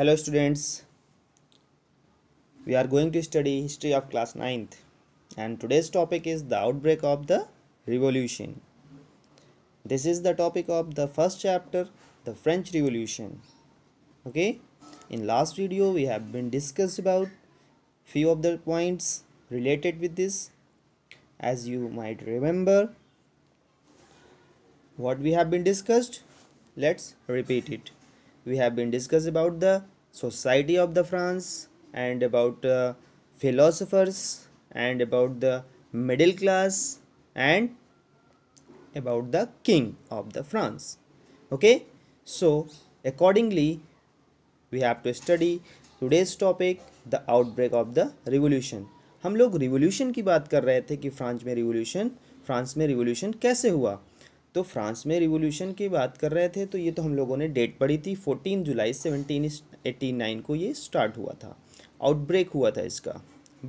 hello students we are going to study history of class 9th and today's topic is the outbreak of the revolution this is the topic of the first chapter the french revolution okay in last video we have been discussed about few of the points related with this as you might remember what we have been discussed let's repeat it we have been discussed about the society of the france and about uh, philosophers and about the middle class and about the king of the france okay so accordingly we have to study today's topic the outbreak of the revolution हम लोग revolution की बात कर रहे थे कि France में revolution France में रिवोल्यूशन कैसे हुआ तो फ्रांस में रिवोल्यूशन की बात कर रहे थे तो ये तो हम लोगों ने डेट पढ़ी थी fourteen July seventeen eighty nine को ये स्टार्ट हुआ था आउटब्रेक हुआ था इसका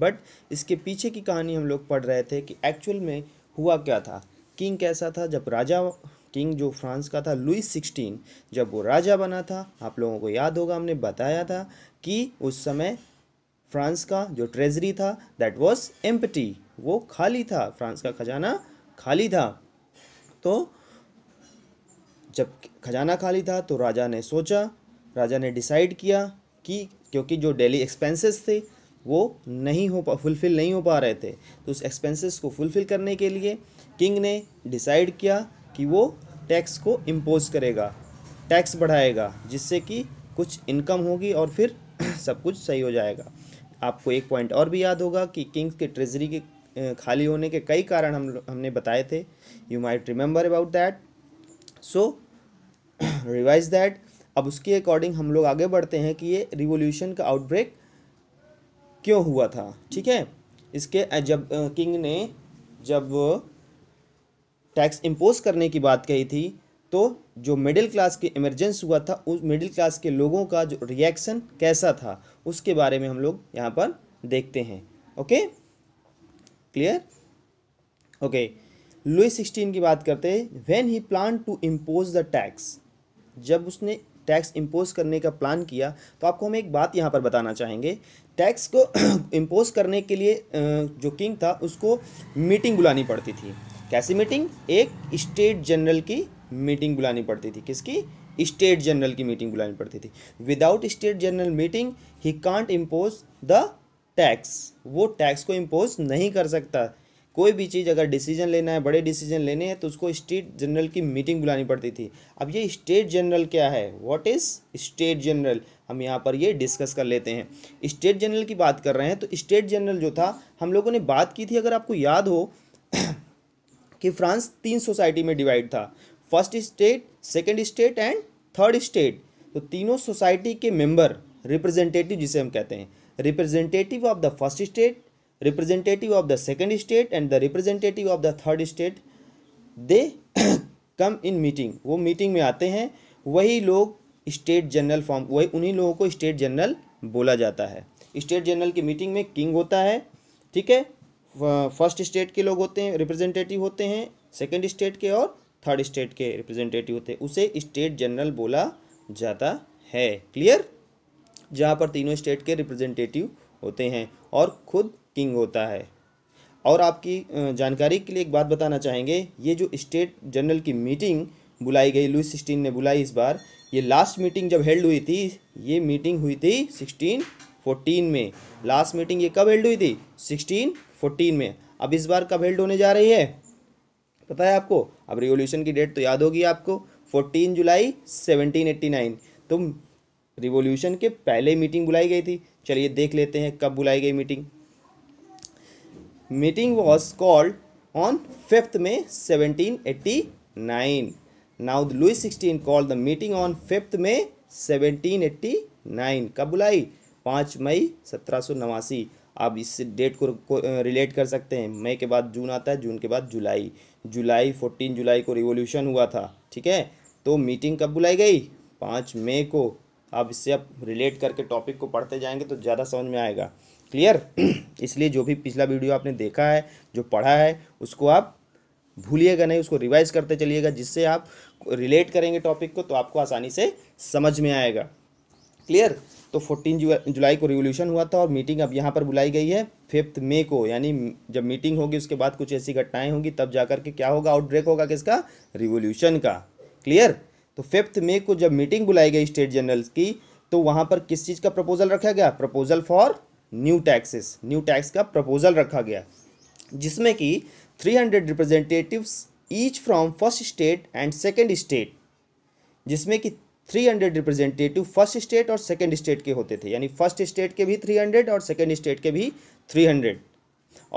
बट इसके पीछे की कहानी हम लोग पढ़ रहे थे कि एक्चुअल में हुआ क्या था किंग कैसा था जब राजा किंग जो फ्रांस का था लुइस सिक्सटीन जब वो राजा बना था आप लोगों को याद होगा हमने बताया था कि उस समय फ्रांस का जो ट्रेजरी था दैट वाज एम्पटी वो खाली था फ्रांस का खजाना खाली था तो जब खजाना खाली था तो राजा ने सोचा राजा ने डिसाइड किया कि क्योंकि जो डेली एक्सपेंसेस थे वो नहीं हो पा फुलफ़िल नहीं हो पा रहे थे तो उस एक्सपेंसेस को फुलफ़िल करने के लिए किंग ने डिसाइड किया कि वो टैक्स को इम्पोज करेगा टैक्स बढ़ाएगा जिससे कि कुछ इनकम होगी और फिर सब कुछ सही हो जाएगा आपको एक पॉइंट और भी याद होगा कि किंग्स के ट्रेजरी के खाली होने के कई कारण हम हमने बताए थे you might remember about that so revise that अब उसके अकॉर्डिंग हम लोग आगे बढ़ते हैं कि ये रिवोल्यूशन का आउटब्रेक क्यों हुआ था ठीक है इसके जब किंग ने जब टैक्स इम्पोज करने की बात कही थी तो जो मिडिल क्लास की इमरजेंस हुआ था उस मिडिल क्लास के लोगों का जो रिएक्शन कैसा था उसके बारे में हम लोग यहाँ पर देखते हैं okay clear okay Louis sixteen की बात करते हैं when he plan to impose the tax जब उसने टैक्स इम्पोज करने का प्लान किया तो आपको हम एक बात यहाँ पर बताना चाहेंगे टैक्स को इम्पोज करने के लिए जो किंग था उसको मीटिंग बुलानी पड़ती थी कैसी मीटिंग एक स्टेट जनरल की मीटिंग बुलानी पड़ती थी किसकी स्टेट जनरल की मीटिंग बुलानी पड़ती थी without state general meeting he can't impose the tax वो टैक्स को इम्पोज नहीं कर सकता कोई भी चीज़ अगर डिसीजन लेना है बड़े डिसीजन लेने हैं तो उसको स्टेट जनरल की मीटिंग बुलानी पड़ती थी अब ये स्टेट जनरल क्या है व्हाट इज़ स्टेट जनरल हम यहाँ पर ये डिस्कस कर लेते हैं स्टेट जनरल की बात कर रहे हैं तो स्टेट जनरल जो था हम लोगों ने बात की थी अगर आपको याद हो कि फ्रांस तीन सोसाइटी में डिवाइड था first state second state and third state तो तीनों सोसाइटी के मेम्बर रिप्रेजेंटेटिव जिसे हम कहते हैं representative of the first state representative of the second state and the representative of the third state they come in meeting वो meeting में आते हैं वही लोग स्टेट जनरल फॉर्म वही उन्हीं लोगों को स्टेट जनरल बोला जाता है स्टेट जनरल की मीटिंग में किंग होता है ठीक है फर्स्ट स्टेट के लोग होते हैं रिप्रेजेंटेटिव होते हैं सेकेंड स्टेट के और थर्ड स्टेट के रिप्रेजेंटेटिव होते हैं उसे स्टेट जनरल बोला जाता है क्लियर जहाँ पर तीनों स्टेट के रिप्रेजेंटेटिव होते हैं और खुद किंग होता है और आपकी जानकारी के लिए एक बात बताना चाहेंगे ये जो स्टेट जनरल की मीटिंग बुलाई गई लुइस सिक्सटीन ने बुलाई इस बार ये लास्ट मीटिंग जब हेल्ड हुई थी ये मीटिंग हुई थी सिक्सटीन फोर्टीन में लास्ट मीटिंग ये कब हेल्ड हुई थी सिक्सटीन फोर्टीन में अब इस बार कब हेल्ड होने जा रही है पता है आपको अब रिवोल्यूशन की डेट तो याद होगी आपको fourteen July seventeen eighty nine तो रिवॉल्यूशन के पहले मीटिंग बुलाई गई थी चलिए देख लेते हैं कब बुलाई गई meeting meeting was called on fifth May seventeen eighty nine now Louis sixteen call the meeting on fifth May seventeen eighty nine कब बुलाई पाँच मई सत्रह सौ नवासी आप इस डेट को, को रिलेट कर सकते हैं मई के बाद जून आता है जून के बाद जुलाई जुलाई फोर्टीन जुलाई को रिवोल्यूशन हुआ था ठीक है तो मीटिंग कब बुलाई गई पाँच मई को आप इससे आप रिलेट करके टॉपिक को पढ़ते जाएंगे तो ज़्यादा समझ में आएगा क्लियर इसलिए जो भी पिछला वीडियो आपने देखा है जो पढ़ा है उसको आप भूलिएगा नहीं उसको रिवाइज करते चलिएगा जिससे आप रिलेट करेंगे टॉपिक को तो आपको आसानी से समझ में आएगा क्लियर तो फोर्टीन जुलाई को रिवोल्यूशन हुआ था और मीटिंग अब यहाँ पर बुलाई गई है फिफ्थ मे को यानी जब मीटिंग होगी उसके बाद कुछ ऐसी घटनाएं होंगी तब जाकर के क्या होगा आउटब्रेक होगा किसका रिवोल्यूशन का क्लियर तो फिफ्थ मे को जब मीटिंग बुलाई गई स्टेट जनरल्स की तो वहाँ पर किस चीज़ का प्रपोजल रखा गया proposal for new taxes new tax का प्रपोजल रखा गया जिसमें कि 300 representative each from first state and second state जिसमें कि 300 रिप्रेजेंटेटिव फर्स्ट स्टेट और सेकेंड स्टेट के होते थे यानी फर्स्ट स्टेट के भी 300 और सेकेंड स्टेट के भी 300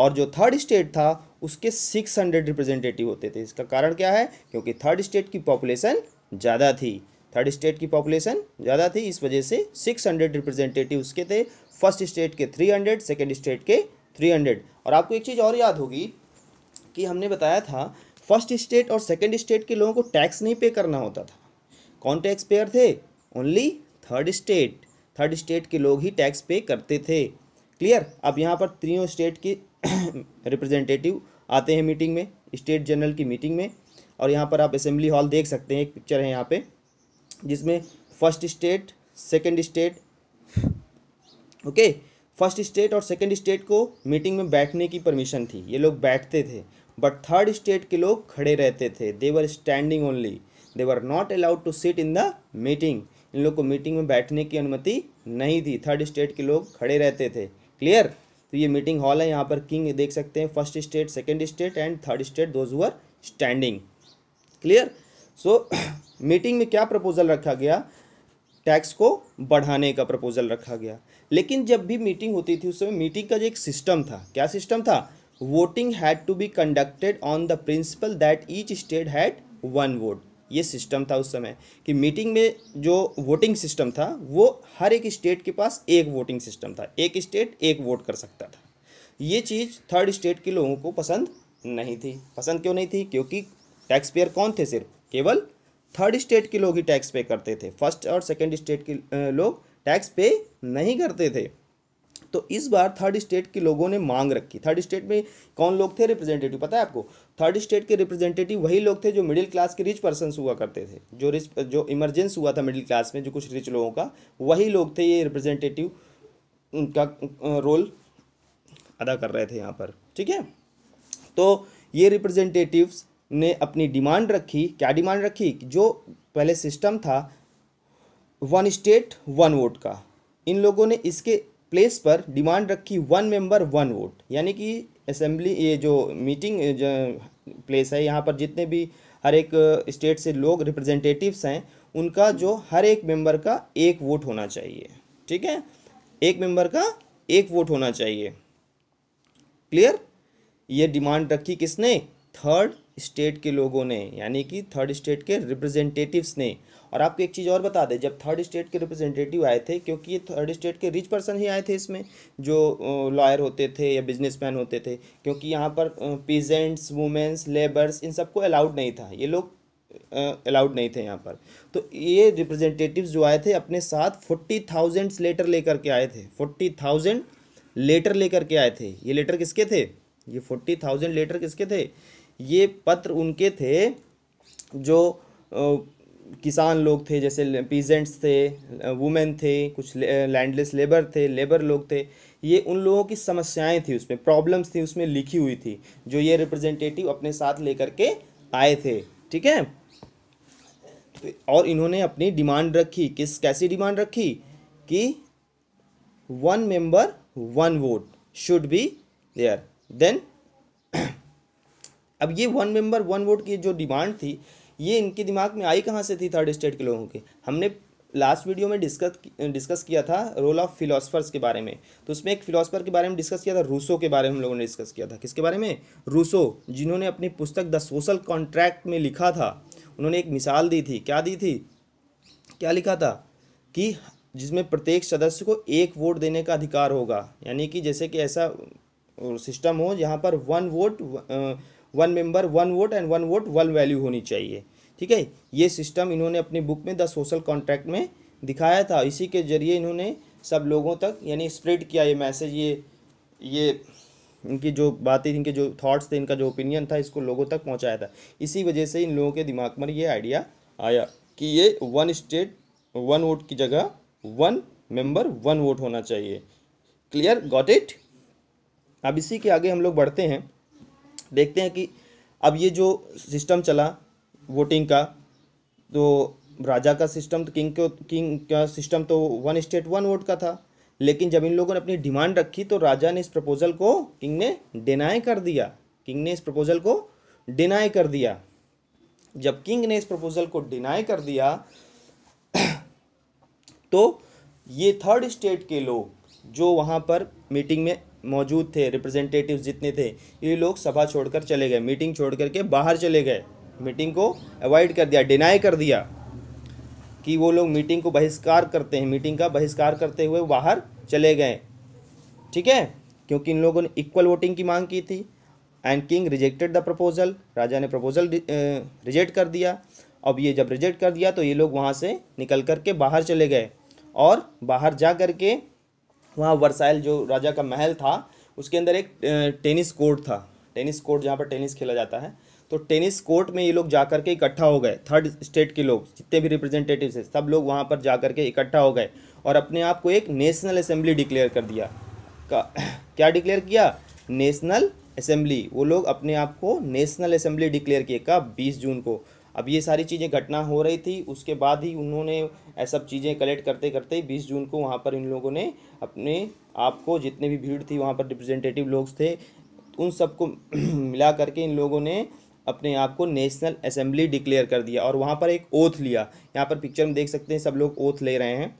और जो थर्ड स्टेट था उसके 600 रिप्रेजेंटेटिव होते थे इसका कारण क्या है क्योंकि थर्ड स्टेट की पॉपुलेशन ज़्यादा थी थर्ड स्टेट की पॉपुलेशन ज़्यादा थी इस वजह से सिक्स हंड्रेड रिप्रेजेंटेटिव उसके थे फर्स्ट स्टेट के थ्री हंड्रेड सेकेंड स्टेट के थ्री हंड्रेड और आपको एक चीज़ और याद होगी कि हमने बताया था फर्स्ट स्टेट और सेकेंड स्टेट के लोगों को टैक्स नहीं पे करना होता था कौन टैक्स पेयर थे only third state third state के लोग ही टैक्स पे करते थे क्लियर अब यहाँ पर तीनों स्टेट के रिप्रेजेंटेटिव आते हैं मीटिंग में स्टेट जनरल की मीटिंग में और यहाँ पर आप असेंबली हॉल देख सकते हैं एक पिक्चर है यहाँ पे जिसमें first state second state okay first state और सेकंड स्टेट को मीटिंग में बैठने की परमिशन थी ये लोग बैठते थे बट थर्ड स्टेट के लोग खड़े रहते थे they were standing only they were not allowed to sit in the meeting इन लोग को मीटिंग में बैठने की अनुमति नहीं थी थर्ड स्टेट के लोग खड़े रहते थे क्लियर तो ये मीटिंग हॉल है यहाँ पर किंग देख सकते हैं first state second state and third state those हुआ स्टैंडिंग क्लियर सो मीटिंग में क्या प्रपोजल रखा गया टैक्स को बढ़ाने का प्रपोजल रखा गया लेकिन जब भी मीटिंग होती थी उस समय मीटिंग का जो एक सिस्टम था क्या सिस्टम था voting had to be conducted on the principle that each state had one vote ये सिस्टम था उस समय कि मीटिंग में जो वोटिंग सिस्टम था वो हर एक स्टेट के पास एक वोटिंग सिस्टम था एक स्टेट एक वोट कर सकता था ये चीज़ थर्ड स्टेट के लोगों को पसंद नहीं थी पसंद क्यों नहीं थी क्योंकि टैक्स पेयर कौन थे सिर्फ केवल थर्ड स्टेट के लोग ही टैक्स पे करते थे फर्स्ट और सेकेंड स्टेट के लोग टैक्स पे नहीं करते थे तो इस बार थर्ड स्टेट के लोगों ने मांग रखी थर्ड स्टेट में कौन लोग थे रिप्रेजेंटेटिव पता है आपको थर्ड स्टेट के रिप्रेजेंटेटिव वही लोग थे जो मिडिल क्लास के रिच पर्सन हुआ करते थे जो रिच जो इमरजेंस हुआ था मिडिल क्लास में जो कुछ रिच लोगों का वही लोग थे ये रिप्रेजेंटेटिव का रोल अदा कर रहे थे यहाँ पर ठीक है तो ये रिप्रेजेंटेटिव्स ने अपनी डिमांड रखी क्या डिमांड रखी जो पहले सिस्टम था वन स्टेट वन वोट का इन लोगों ने इसके प्लेस पर डिमांड रखी वन मेंबर वन वोट यानी कि असेंबली ये जो मीटिंग जो प्लेस है यहाँ पर जितने भी हर एक स्टेट से लोग रिप्रेजेंटेटिव्स हैं उनका जो हर एक मेंबर का एक वोट होना चाहिए ठीक है एक मेंबर का एक वोट होना चाहिए क्लियर ये डिमांड रखी किसने थर्ड स्टेट के लोगों ने यानी कि थर्ड स्टेट के रिप्रेजेंटेटिव्स ने और आपको एक चीज़ और बता दें जब थर्ड स्टेट के रिप्रेजेंटेटिव आए थे क्योंकि ये थर्ड स्टेट के रिच पर्सन ही आए थे इसमें जो लॉयर होते थे या बिजनेसमैन होते थे क्योंकि यहाँ पर पीजेंट्स वुमेंस लेबर्स इन सबको अलाउड नहीं था ये लोग अलाउड नहीं थे यहाँ पर तो ये रिप्रेजेंटेटिव जो आए थे अपने साथ फोर्टी लेटर लेकर के आए थे फोर्टी थाउजेंड लेटर लेकर के आए थे ये लेटर किसके थे ये फोर्टी थाउजेंड लेटर किसके थे ये पत्र उनके थे जो किसान लोग थे जैसे पीजेंट्स थे वुमेन थे कुछ लैंडलेस लेबर थे लेबर लोग थे ये उन लोगों की समस्याएं थी उसमें प्रॉब्लम्स थी उसमें लिखी हुई थी जो ये रिप्रेजेंटेटिव अपने साथ लेकर के आए थे ठीक है तो, और इन्होंने अपनी डिमांड रखी किस कैसी डिमांड रखी कि one member one vote should be there then अब ये वन मेंबर वन वोट की जो डिमांड थी ये इनके दिमाग में आई कहाँ से थी थर्ड स्टेट के लोगों के हमने लास्ट वीडियो में डिस्कस डिस्कस किया था रोल ऑफ फिलोसफर्स के बारे में तो उसमें एक फिलोसफर के बारे में डिस्कस किया था रूसो के बारे में हम लोगों ने डिस्कस किया था किसके बारे में रूसो जिन्होंने अपनी पुस्तक द सोशल कॉन्ट्रैक्ट में लिखा था उन्होंने एक मिसाल दी थी क्या दी थी क्या लिखा था कि जिसमें प्रत्येक सदस्य को एक वोट देने का अधिकार होगा यानी कि जैसे कि ऐसा सिस्टम हो जहाँ पर one vote one member one vote and one vote one value होनी चाहिए ठीक है ये सिस्टम इन्होंने अपनी बुक में द सोशल कॉन्ट्रैक्ट में दिखाया था इसी के जरिए इन्होंने सब लोगों तक यानी स्प्रेड किया ये मैसेज ये ये इनकी जो बातें इनके जो थाट्स थे इनका जो ओपिनियन था इसको लोगों तक पहुँचाया था इसी वजह से इन लोगों के दिमाग में ये आइडिया आया कि ये वन स्टेट वन वोट की जगह वन मेंबर वन वोट होना चाहिए क्लियर गॉट इट अब इसी के आगे हम लोग बढ़ते हैं देखते हैं कि अब ये जो सिस्टम चला वोटिंग का तो राजा का सिस्टम तो किंग को किंग का सिस्टम तो वन स्टेट वन वोट का था लेकिन जब इन लोगों ने अपनी डिमांड रखी तो राजा ने इस प्रपोज़ल को किंग ने डिनाई कर दिया किंग ने इस प्रपोज़ल को डिनाई कर दिया जब किंग ने इस प्रपोज़ल को डिनाई कर दिया तो ये थर्ड स्टेट के लोग जो वहाँ पर मीटिंग में मौजूद थे रिप्रेजेंटेटिव जितने थे ये लोग सभा छोड़कर चले गए मीटिंग छोड़ करके बाहर चले गए मीटिंग को अवॉइड कर दिया डिनाई कर दिया कि वो लोग मीटिंग को बहिष्कार करते हैं मीटिंग का बहिष्कार करते हुए बाहर चले गए ठीक है क्योंकि इन लोगों ने इक्वल वोटिंग की मांग की थी and king rejected the proposal राजा ने प्रपोजल रिजेक्ट कर दिया अब ये जब रिजेक्ट कर दिया तो ये लोग वहाँ से निकल कर के बाहर चले गए और बाहर जा कर के वहाँ वर्साइल जो राजा का महल था उसके अंदर एक टेनिस कोर्ट था टेनिस कोर्ट जहाँ पर टेनिस खेला जाता है तो टेनिस कोर्ट में ये लोग जा कर के इकट्ठा हो गए थर्ड स्टेट के लोग जितने भी रिप्रेजेंटेटिव है सब लोग वहाँ पर जा कर के इकट्ठा हो गए और अपने आप को एक नेशनल असेंबली डिक्लेयर कर दिया का क्या डिक्लेयर किया नेशनल असेंबली वो लोग अपने आप को नेशनल असेंबली डिक्लेयर किए कब बीस जून को अब ये सारी चीज़ें घटना हो रही थी उसके बाद ही उन्होंने सब चीज़ें कलेक्ट करते करते बीस जून को वहाँ पर इन लोगों ने अपने आप को जितने भी भीड़ थी वहाँ पर रिप्रेजेंटेटिव लोग थे उन सबको मिला करके इन लोगों ने अपने आप को नेशनल असेंबली डिक्लेयर कर दिया और वहाँ पर एक ओथ लिया यहाँ पर पिक्चर में देख सकते हैं सब लोग ओथ ले रहे हैं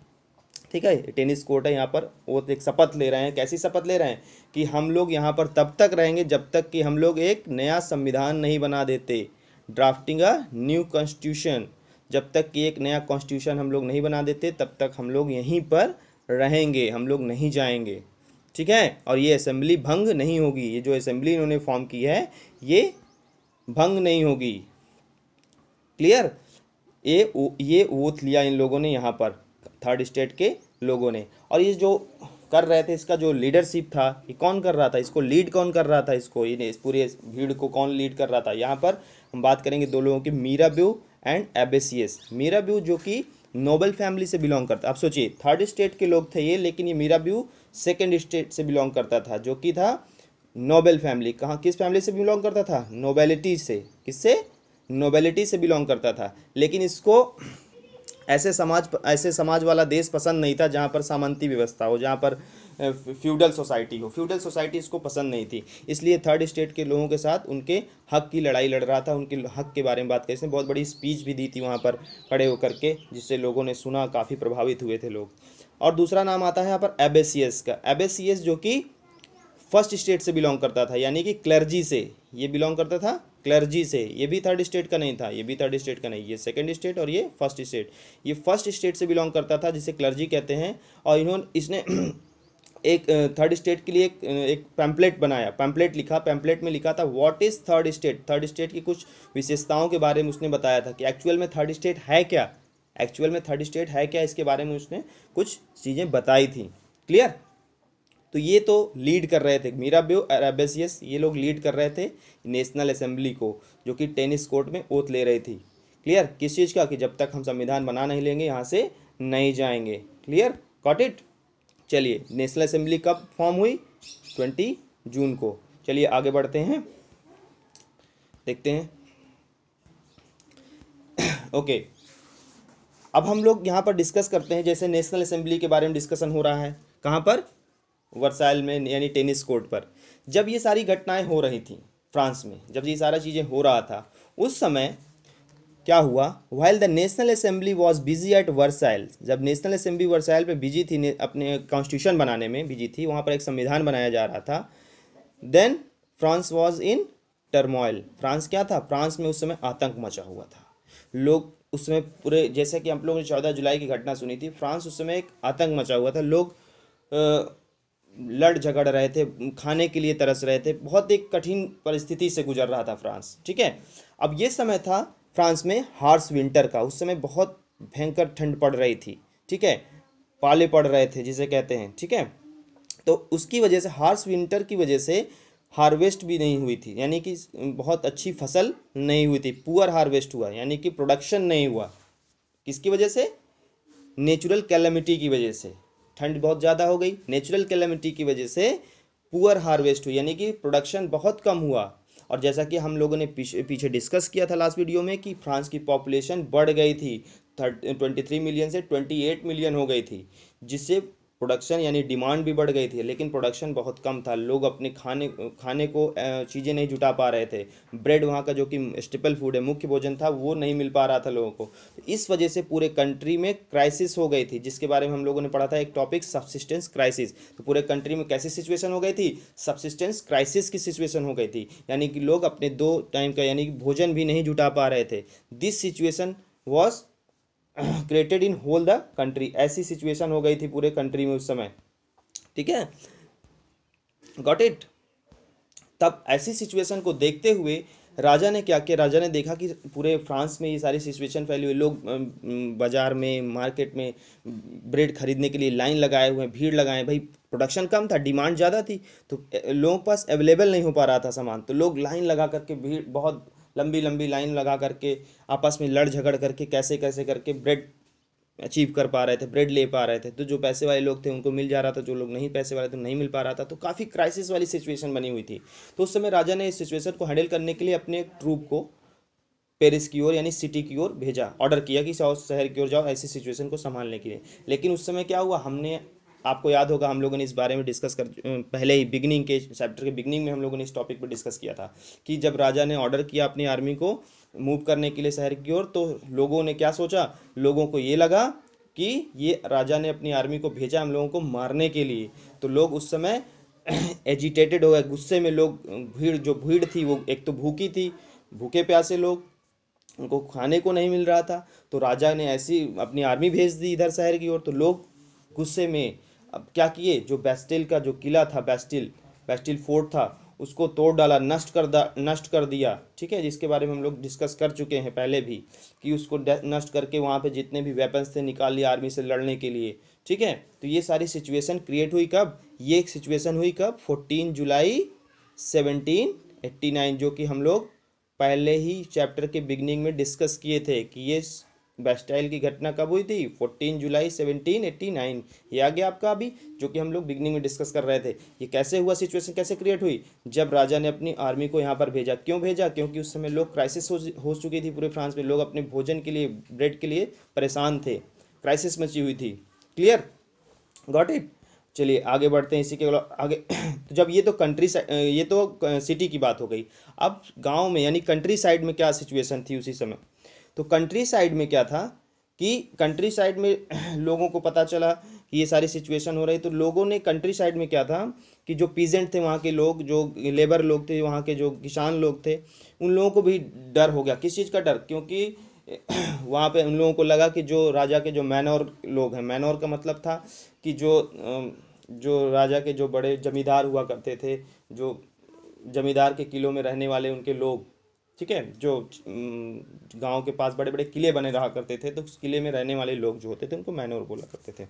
ठीक है टेनिस कोर्ट है यहाँ पर ओथ एक शपथ ले रहे हैं कैसी शपथ ले रहे हैं कि हम लोग यहाँ पर तब तक रहेंगे जब तक कि हम लोग एक नया संविधान नहीं बना देते ड्राफ्टिंग अ न्यू कॉन्स्टिट्यूशन जब तक कि एक नया कॉन्स्टिट्यूशन हम लोग नहीं बना देते तब तक हम लोग यहीं पर रहेंगे हम लोग नहीं जाएंगे ठीक है और ये असेंबली भंग नहीं होगी ये जो असेंबली इन्होंने फॉर्म की है ये भंग नहीं होगी क्लियर ये ये वोथ लिया इन लोगों ने यहाँ पर थर्ड स्टेट के लोगों ने और ये जो कर रहे थे इसका जो लीडरशिप था ये कौन कर रहा था इसको लीड कौन कर रहा था इसको इस पूरे भीड़ को कौन लीड कर रहा था यहाँ पर हम बात करेंगे दो लोगों की Mirabeau and Abbe Sieyes Mirabeau जो कि नोबल फैमिली से बिलोंग करता आप सोचिए थर्ड स्टेट के लोग थे ये लेकिन ये मीरा ब्यू सेकेंड स्टेट से बिलोंग करता था जो कि था नोबेल फैमिली कहाँ किस फैमिली से बिलोंग करता था नोबेलिटी से किससे नोबेलिटी से बिलोंग करता था लेकिन इसको ऐसे समाज ऐसे समाज वाला देश पसंद नहीं था जहाँ पर सामंती व्यवस्था हो जहाँ पर फ्यूडल सोसाइटी हो फ्यूडल सोसाइटी इसको पसंद नहीं थी इसलिए थर्ड स्टेट के लोगों के साथ उनके हक की लड़ाई लड़ रहा था उनके हक के बारे में बात करी इसने बहुत बड़ी स्पीच भी दी थी वहाँ पर खड़े होकर के जिससे लोगों ने सुना काफ़ी प्रभावित हुए थे लोग और दूसरा नाम आता है यहाँ पर एबेसियस का एबेसियस जो कि फर्स्ट स्टेट से बिलोंग करता था यानी कि क्लर्जी से ये बिलोंग करता था क्लर्जी से ये भी थर्ड स्टेट का नहीं था ये भी थर्ड स्टेट का नहीं ये सेकंड स्टेट और ये फर्स्ट स्टेट ये फर्स्ट स्टेट से बिलोंग करता था जिसे क्लर्जी कहते हैं और इन्होंने इसने एक थर्ड स्टेट के लिए एक, एक पैम्पलेट बनाया पैम्पलेट लिखा पैम्पलेट में लिखा था what is third state third state की कुछ विशेषताओं के बारे में उसने बताया था कि एक्चुअल में थर्ड स्टेट है क्या एक्चुअल में थर्ड स्टेट है क्या इसके बारे में उसने कुछ चीज़ें बताई थी क्लियर तो ये तो लीड कर रहे थे मीरा ब्यो अरेबेसियस ये लोग लीड कर रहे थे नेशनल असेंबली को जो कि टेनिस कोर्ट में ओथ ले रही थी क्लियर किस चीज़ का कि जब तक हम संविधान बना नहीं लेंगे यहाँ से नहीं जाएंगे क्लियर कॉट इट चलिए नेशनल असेंबली कब फॉर्म हुई ट्वेंटी जून को चलिए आगे बढ़ते हैं देखते हैं ओके अब हम लोग यहाँ पर डिस्कस करते हैं जैसे नेशनल असेंबली के बारे में डिस्कशन हो रहा है कहाँ पर वर्साइल में यानी टेनिस कोर्ट पर जब ये सारी घटनाएं हो रही थी फ्रांस में जब ये सारा चीज़ें हो रहा था उस समय क्या हुआ while the national assembly was busy at Versailles जब नेशनल असेंबली वर्साइल पे बिजी थी अपने कॉन्स्टिट्यूशन बनाने में बिजी थी वहाँ पर एक संविधान बनाया जा रहा था then France was in turmoil France क्या था फ्रांस में उस समय आतंक मचा हुआ था लोग उस समय पूरे जैसे कि हम लोगों ने चौदह जुलाई की घटना सुनी थी फ्रांस उस समय एक आतंक मचा हुआ था लोग लड़ झगड़ रहे थे खाने के लिए तरस रहे थे बहुत एक कठिन परिस्थिति से गुजर रहा था फ्रांस ठीक है अब ये समय था फ्रांस में हार्स विंटर का उस समय बहुत भयंकर ठंड पड़ रही थी ठीक है पाले पड़ रहे थे जिसे कहते हैं ठीक है तो उसकी वजह से हार्स विंटर की वजह से हार्वेस्ट भी नहीं हुई थी यानी कि बहुत अच्छी फसल नहीं हुई थी पुअर हार्वेस्ट हुआ यानी कि प्रोडक्शन नहीं हुआ किसकी वजह से नेचुरल कैलमिटी की वजह से ठंड बहुत ज़्यादा हो गई नेचुरल कैलमिटी की वजह से पुअर हार्वेस्ट हुई यानी कि प्रोडक्शन बहुत कम हुआ और जैसा कि हम लोगों ने पीछे पीछे डिस्कस किया था लास्ट वीडियो में कि फ्रांस की पॉपुलेशन बढ़ गई थी थर्ट ट्वेंटी थ्री मिलियन से ट्वेंटी एट मिलियन हो गई थी जिससे प्रोडक्शन यानी डिमांड भी बढ़ गई थी लेकिन प्रोडक्शन बहुत कम था लोग अपने खाने खाने को चीज़ें नहीं जुटा पा रहे थे ब्रेड वहाँ का जो कि स्टेपल फूड है मुख्य भोजन था वो नहीं मिल पा रहा था लोगों को तो इस वजह से पूरे कंट्री में क्राइसिस हो गई थी जिसके बारे में हम लोगों ने पढ़ा था एक टॉपिक सब्सिस्टेंस क्राइसिस तो पूरे कंट्री में कैसी सिचुएशन हो गई थी सब्सिस्टेंस क्राइसिस की सिचुएशन हो गई थी यानी कि लोग अपने दो टाइम का यानी कि भोजन भी नहीं जुटा पा रहे थे this situation was created in whole the country ऐसी सिचुएशन हो गई थी पूरे कंट्री में उस समय ठीक है गॉट इट तब ऐसी सिचुएशन को देखते हुए राजा ने क्या किया राजा ने देखा कि पूरे फ्रांस में ये सारी सिचुएशन फैली हुई लोग बाज़ार में मार्केट में ब्रेड खरीदने के लिए लाइन लगाए हुए भीड़ लगाए भाई प्रोडक्शन कम था डिमांड ज़्यादा थी तो लोगों के पास अवेलेबल नहीं हो पा रहा था सामान तो लोग लाइन लगा करके भीड़ बहुत लंबी लंबी लाइन लगा करके आपस में लड़ झगड़ करके कैसे कैसे करके ब्रेड अचीव कर पा रहे थे ब्रेड ले पा रहे थे तो जो पैसे वाले लोग थे उनको मिल जा रहा था जो लोग नहीं पैसे वाले थे नहीं मिल पा रहा था तो काफ़ी क्राइसिस वाली सिचुएशन बनी हुई थी तो उस समय राजा ने इस सिचुएशन को हैंडल करने के लिए अपने ट्रूप को पेरिस की ओर यानी सिटी की ओर भेजा ऑर्डर किया कि शहर की ओर जाओ ऐसी सिचुएशन को संभालने के लिए लेकिन उस समय क्या हुआ हमने आपको याद होगा हम लोगों ने इस बारे में डिस्कस कर पहले ही बिगनिंग के चैप्टर के बिगनिंग में हम लोगों ने इस टॉपिक पर डिस्कस किया था कि जब राजा ने ऑर्डर किया अपनी आर्मी को मूव करने के लिए शहर की ओर तो लोगों ने क्या सोचा लोगों को ये लगा कि ये राजा ने अपनी आर्मी को भेजा हम लोगों को मारने के लिए तो लोग उस समय एजिटेटेड हो गए गुस्से में लोग भीड़ जो भीड़ थी वो एक तो भूखी थी भूखे प्यासे लोग उनको खाने को नहीं मिल रहा था तो राजा ने ऐसी अपनी आर्मी भेज दी इधर शहर की ओर तो लोग गुस्से में अब क्या किए जो बेस्टिल का जो किला था बेस्टिल बेस्टिल फोर्ट था उसको तोड़ डाला नष्ट कर दा नष्ट कर दिया ठीक है जिसके बारे में हम लोग डिस्कस कर चुके हैं पहले भी कि उसको नष्ट करके वहाँ पे जितने भी वेपन्स थे निकाल लिए आर्मी से लड़ने के लिए ठीक है तो ये सारी सिचुएशन क्रिएट हुई कब ये सिचुएशन हुई कब fourteen July seventeen eighty nine जो कि हम लोग पहले ही चैप्टर के बिगनिंग में डिस्कस किए थे कि ये बैस्टाइल की घटना कब हुई थी 14 जुलाई 1789 ये आ गया आपका अभी जो कि हम लोग बिगनिंग में डिस्कस कर रहे थे ये कैसे हुआ सिचुएशन कैसे क्रिएट हुई जब राजा ने अपनी आर्मी को यहाँ पर भेजा क्यों भेजा क्योंकि उस समय लोग क्राइसिस हो, हो चुकी थी पूरे फ्रांस में लोग अपने भोजन के लिए ब्रेड के लिए परेशान थे क्राइसिस मची हुई थी क्लियर गॉट इट चलिए आगे बढ़ते हैं इसी के आगे तो जब ये तो कंट्री ये तो सिटी की बात हो गई अब गांव में यानी कंट्री साइड में क्या सिचुएशन थी उसी समय तो कंट्री साइड में क्या था कि कंट्री साइड में लोगों को पता चला कि ये सारी सिचुएशन हो रही तो लोगों ने कंट्री साइड में क्या था कि जो पीजेंट थे वहाँ के लोग जो लेबर लोग थे वहाँ के जो किसान लोग थे उन लोगों को भी डर हो गया किस चीज़ का डर क्योंकि वहाँ पे उन लोगों को लगा कि जो राजा के जो मैनोर लोग हैं मैनोर का मतलब था कि जो जो राजा के जो बड़े जमींदार हुआ करते थे जो जमींदार के किलों में रहने वाले उनके लोग ठीक है जो गांव के पास बड़े बड़े किले बने रहा करते थे तो उस किले में रहने वाले लोग जो होते थे उनको मैनोर बोला करते थे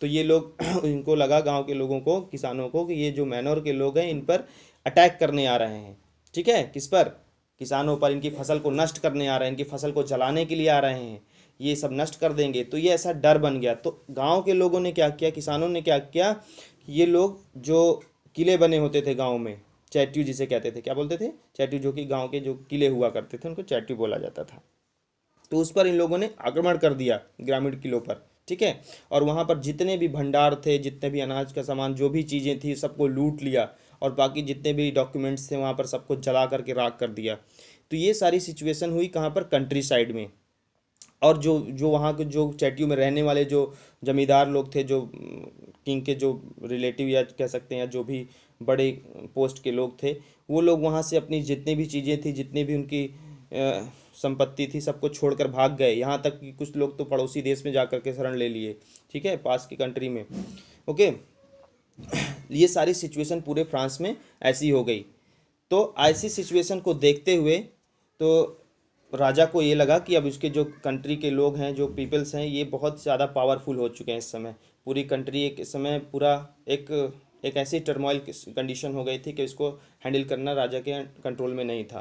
तो ये लोग इनको लगा गांव के लोगों को किसानों को कि ये जो मैनोर के लोग हैं इन पर अटैक करने आ रहे हैं ठीक है किस पर किसानों पर इनकी फसल को नष्ट करने आ रहे हैं इनकी फसल को जलाने के लिए आ रहे हैं ये सब नष्ट कर देंगे तो ये ऐसा डर बन गया तो गाँव के लोगों ने क्या किया किसानों ने क्या किया ये लोग जो किले बने होते थे गाँव में चैट्यू जिसे कहते थे क्या बोलते थे चैट्यू जो कि गाँव के जो किले हुआ करते थे उनको चैट्यू बोला जाता था तो उस पर इन लोगों ने आक्रमण कर दिया ग्रामीण किलों पर ठीक है और वहाँ पर जितने भी भंडार थे जितने भी अनाज का सामान जो भी चीज़ें थी सबको लूट लिया और बाकी जितने भी डॉक्यूमेंट्स थे वहाँ पर सबको जला करके राख कर दिया तो ये सारी सिचुएशन हुई कहाँ पर कंट्री साइड में और जो जो वहाँ के जो चैटियों में रहने वाले जो जमींदार लोग थे जो किंग के जो रिलेटिव या कह सकते हैं या जो भी बड़े पोस्ट के लोग थे वो लोग वहाँ से अपनी जितनी भी चीज़ें थी जितनी भी उनकी संपत्ति थी सबको छोड़कर भाग गए यहाँ तक कि कुछ लोग तो पड़ोसी देश में जा कर के शरण ले लिए ठीक है पास की कंट्री में ओके ये सारी सिचुएशन पूरे फ्रांस में ऐसी हो गई तो ऐसी सिचुएशन को देखते हुए तो राजा को ये लगा कि अब उसके जो कंट्री के लोग हैं जो पीपल्स हैं ये बहुत ज़्यादा पावरफुल हो चुके हैं इस समय पूरी कंट्री एक समय पूरा एक एक ऐसी टर्मोइल कंडीशन हो गई थी कि इसको हैंडल करना राजा के कंट्रोल में नहीं था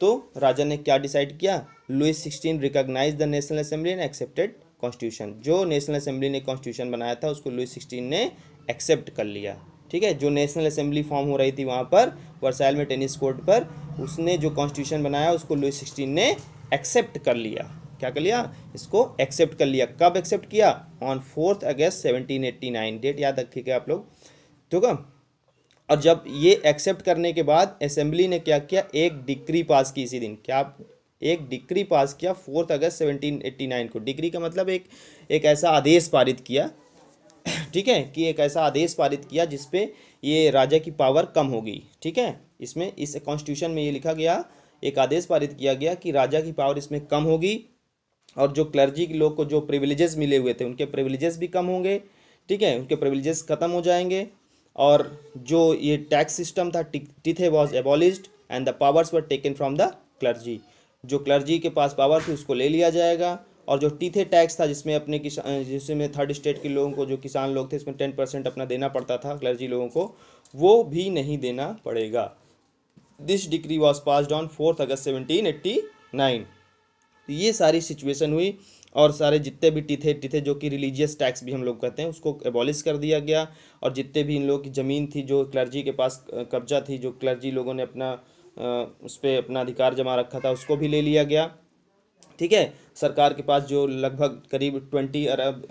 तो राजा ने क्या डिसाइड किया Louis sixteen recognise the national assembly and accepted constitution जो नेशनल असेंबली ने कॉन्स्टिट्यूशन बनाया था उसको लुइस सिक्सटीन ने एक्सेप्ट कर लिया ठीक है जो नेशनल असेंबली फॉर्म हो रही थी वहाँ पर वर्साइल में टेनिस कोर्ट पर उसने जो कॉन्स्टिट्यूशन बनाया उसको लुइस सिक्सटीन ने एक्सेप्ट कर लिया क्या कर लिया इसको एक्सेप्ट कर लिया कब एक्सेप्ट किया on fourth August seventeen eighty nine date याद रखिएगा आप लोग ठीक है और जब ये एक्सेप्ट करने के बाद असेंबली ने क्या किया एक डिक्री पास की इसी दिन क्या एक डिक्री पास किया fourth August seventeen eighty nine को डिक्री का मतलब एक एक ऐसा आदेश पारित किया ठीक है कि एक ऐसा आदेश पारित किया जिसपे ये राजा की पावर कम हो गई ठीक है इसमें इस कॉन्स्टिट्यूशन में ये लिखा गया एक आदेश पारित किया गया कि राजा की पावर इसमें कम होगी और जो क्लर्जी के लोग को जो प्रिविलेजेस मिले हुए थे उनके प्रिविलेजेस भी कम होंगे ठीक है उनके प्रिविलेजेस ख़त्म हो जाएंगे और जो ये टैक्स सिस्टम था tithe was abolished and the powers were taken from the clergy जो क्लर्जी के पास पावर थी उसको ले लिया जाएगा और जो टीथे टैक्स था जिसमें अपने किसान जिसमें थर्ड स्टेट के लोगों को जो किसान लोग थे इसमें टेन परसेंट अपना देना पड़ता था क्लर्जी लोगों को वो भी नहीं देना पड़ेगा this decree was passed on fourth August seventeen eighty nine ये सारी सिचुएशन हुई और सारे जितने भी टिथे टिथे जो कि रिलीजियस टैक्स भी हम लोग कहते हैं उसको एबॉलिश कर दिया गया और जितने भी इन लोगों की ज़मीन थी जो क्लर्जी के पास कब्जा थी जो क्लर्जी लोगों ने अपना उस पर अपना अधिकार जमा रखा था उसको भी ले लिया गया ठीक है सरकार के पास जो लगभग करीब ट्वेंटी अरब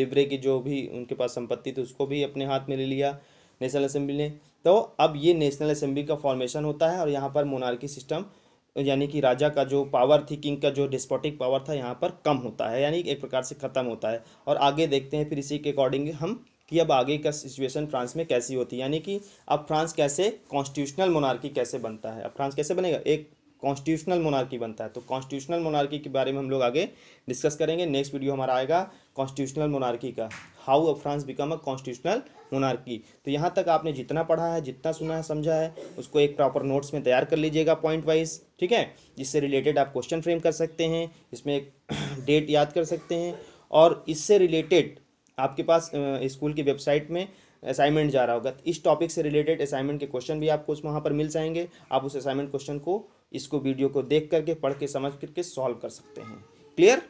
लिवरे की जो भी उनके पास संपत्ति थी उसको भी अपने हाथ में ले लिया नेशनल असेंबली ने तो अब ये नेशनल असेंबली का फॉर्मेशन होता है और यहाँ पर मोनार्की सिस्टम यानी कि राजा का जो पावर थी किंग का जो डिस्पोटिक पावर था यहाँ पर कम होता है यानी एक प्रकार से ख़त्म होता है और आगे देखते हैं फिर इसी के अकॉर्डिंग हम कि अब आगे का सिचुएशन फ्रांस में कैसी होती है यानी कि अब फ्रांस कैसे कॉन्स्टिट्यूशनल मोनार्की कैसे बनता है अब फ्रांस कैसे बनेगा एक कॉन्स्टिट्यूशनल मोनार्की बनता है तो कॉन्स्टिट्यूशनल मोनार्की के बारे में हम लोग आगे डिस्कस करेंगे नेक्स्ट वीडियो हमारा आएगा कॉन्स्टिट्यूशनल मोनार्की का how a France become a constitutional monarchy तो यहाँ तक आपने जितना पढ़ा है जितना सुना है समझा है उसको एक प्रॉपर नोट्स में तैयार कर लीजिएगा पॉइंट वाइज ठीक है जिससे रिलेटेड आप क्वेश्चन फ्रेम कर सकते हैं इसमें एक डेट याद कर सकते हैं और इससे रिलेटेड आपके पास स्कूल की वेबसाइट में असाइनमेंट जा रहा होगा इस टॉपिक से रिलेटेड असाइनमेंट के क्वेश्चन भी आपको उस वहाँ पर मिल जाएंगे आप उस असाइनमेंट क्वेश्चन को इसको वीडियो को देख करके पढ़ के समझ करके सॉल्व कर सकते हैं clear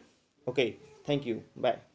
okay thank you bye